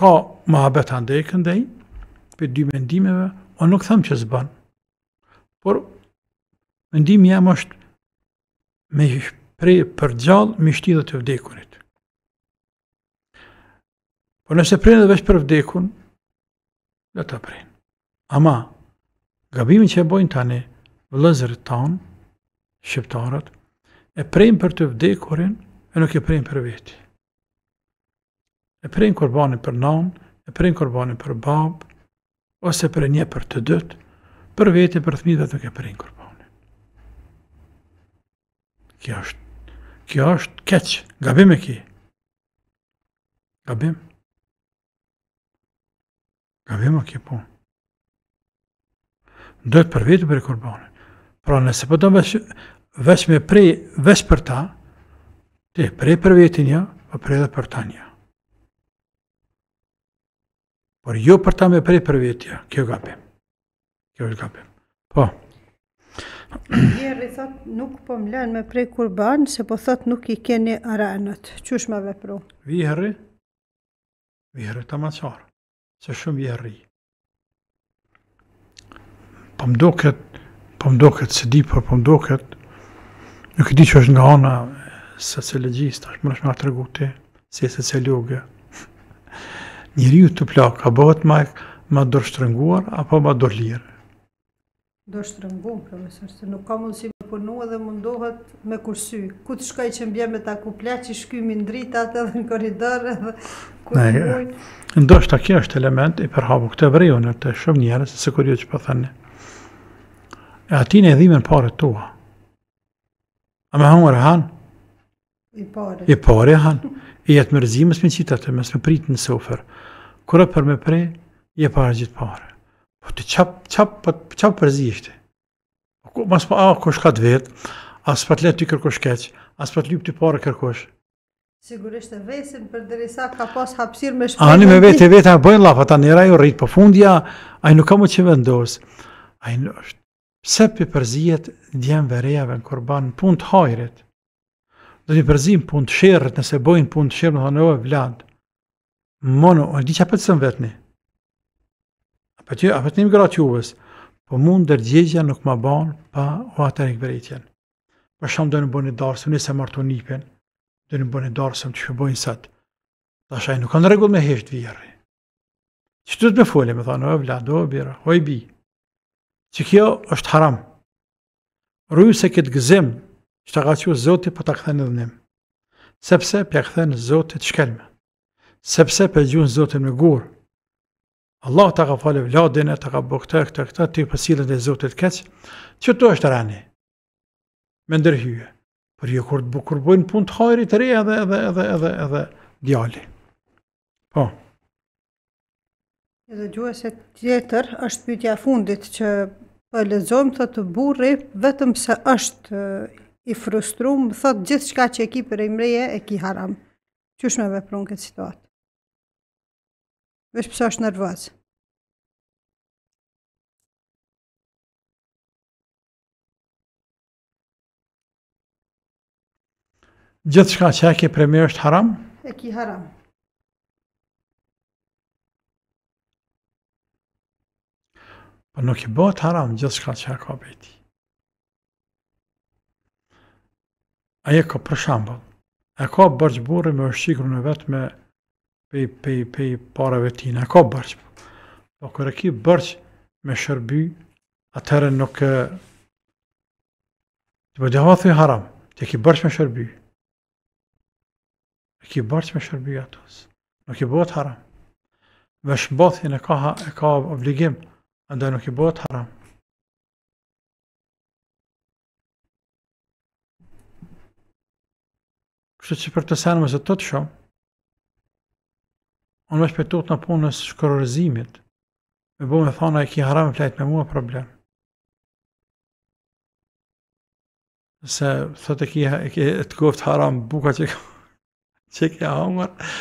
ka mahabet të ndaj këndaj, për dy mendimeve, o nuk thëmë që zban. Por, mendimi jam është me prej për gjallë me shti dhe të vdekunit. Por nëse prejnë dhe veç për vdekun, dhe të prejnë. Ama, gabimin që e bojnë tani, vëllëzërit tanë, shqiptarët, e prejnë për të vdekurin, e nuk e prejnë për vetë e prejnë kurbanë për nan, e prejnë kurbanë për bab, ose për një për të dët, për vete për thmi dhe të ke prejnë korbanin. Kjo është, kjo është keqë, gabim e ki. Gabim. Gabim e ki po. Ndët për vete për e Pra nëse po do më shë, me prej, vesh për ta, ti prej për vetin ja, o po prej dhe për ta nja por jo për ta me prej për vetja, kjo gabim. Kjo është gabim. Po. Njerë i thot nuk po mlen me prej kurban, se po thot nuk i keni arenët. Qush me vepru? Vihëri? ta të macarë, se shumë vihëri. Po mdoket, po mdoket, se di për po, po mdoket, nuk i di që është nga ana sociologjista, është më është nga të rëgute, se sociologja, njëri ju të plakë, ka bëhet ma dorë shtrënguar, apo ma dorë lirë? profesor, se nuk ka mundësi me përnu edhe mundohet me kursy. Ku të shkaj që mbje me ta ku plakë, që shky me ndritë atë edhe në koridorë edhe ku të mundë? Ndo është ta është element i përhabu këtë vrejo në të shumë njerës, se se kur jo që përthënë, po E ati në edhime në pare tua. A me e hanë? I pare. I pare hanë. e jetë mërzimës me qita të mes me pritë në sofer, kura për me prej, je parë gjithë parë. Po të qapë, po qapë, qapë përzi ishte. Po Mas po, a, kosh ka të vetë, as për po të letë të kërkosh keqë, as për të ljubë të parë kërkosh. Sigurisht e vesin për dërisa ka pas hapsir me shpërën. Ani me vetë e vetë, a bëjnë lafa, ta njëra ju rritë për fundja, a i nuk kamo që vendosë. A i nështë, se për përzijet, djemë vërejave në korbanë, të do t'i përzim punë të shërët, nëse bojnë punë të shërët, në thonë, oj, vlad, mono, o, di që apëtë sëmë vetëni, apëtë një apët migratë juves, po mund dërgjegja nuk ma banë pa o atër një këveritjen. Për shumë do në bojnë i darësëm, nëse martu njipen, do në bojnë i darësëm, që bojnë sëtë, të shaj nuk kanë regull me hesht vjerë. Që të të me folje, me thonë, oj, vlad, oj, bira, oj, bi, që kjo është haram. Rujë se këtë që të ka që po zotit për të këthen edhe nëmë, sepse për e këthen zotit shkelme, sepse për gjun zotit me gurë, Allah të ka falë vladin e të ka bukëtë këta këta e të i pësile dhe zotit keqë, që të është rani, me ndërhyje, për ju kur të bukurbojnë pun të hajri të rejë edhe edhe edhe edhe edhe djali. Po. Edhe gjuhë se tjetër është pëjtja fundit që pëllëzojmë po të të burri vetëm se është i frustru, më thot gjithë shka që e ki për e mreje, e ki haram. Qësh me veprun këtë situatë? Vesh pësa është nërvazë. Gjithë shka që e ki për e mreje është haram? E ki haram. Po nuk i bëhet haram, gjithë shka që e ka bëjti. A e ka për shambull, e ka bërgjë burë me është qikru në vetë me pej, pej, pej parave tina, e ka bërgjë. Po kërë e ki bërqë me shërby, atëherë nuk e... Të bëdja po thuj haram, të ki bërgjë me shërby. E ki bërqë me shërby atës, nuk i bëhet haram. Me shëmbothin e ka, e ka obligim, ndër nuk i bëhet haram. Kështë që për të senë mëse të të shumë, unë me shpetot në punës shkërërëzimit, me bo me thona e ki haram e plajt me mua problem. Se thot e ki e të goftë haram buka që, që ki a hongër,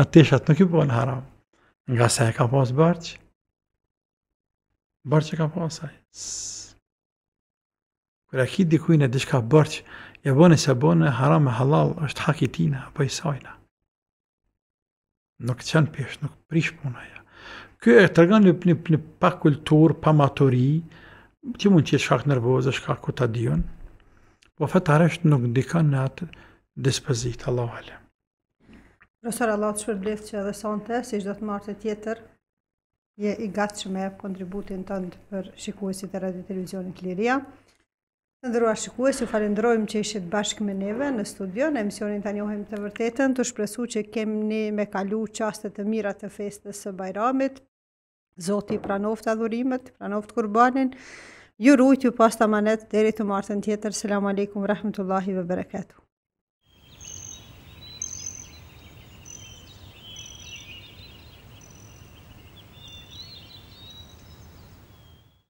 atë ishat nuk i bo në haram. Nga se e ka pas bërqë, bërqë e ka pas ajë. Kërë e ki dikujnë e dishka bërqë, e bënë se bënë haram e halal është haki tina, apo i sajna. Nuk qenë pesh, nuk prish puna ja. Kjo e të rganë një, një, pa kultur, pa maturi, që mund që shkak nervoz, shkak ku ta dion, po fetarësht nuk dika në atë dispozit, Allah halë. Profesor Allah të shpërblef që edhe sante, si që do të martë e tjetër, je i gatë që me kontributin të ndë për shikuesit e radio televizionit Liria. Në ndërua shikues, ju falendrojmë që ishit bashkë me neve në studio, në emisionin të njohem të vërtetën, të shpresu që kemë ne me kalu qastet të mirat të festës së bajramit, Zoti pranoft adhurimet, pranoft kurbanin, ju rujt ju pas të manet, deri të martën tjetër, selam aleikum, rahmetullahi vë bereketu.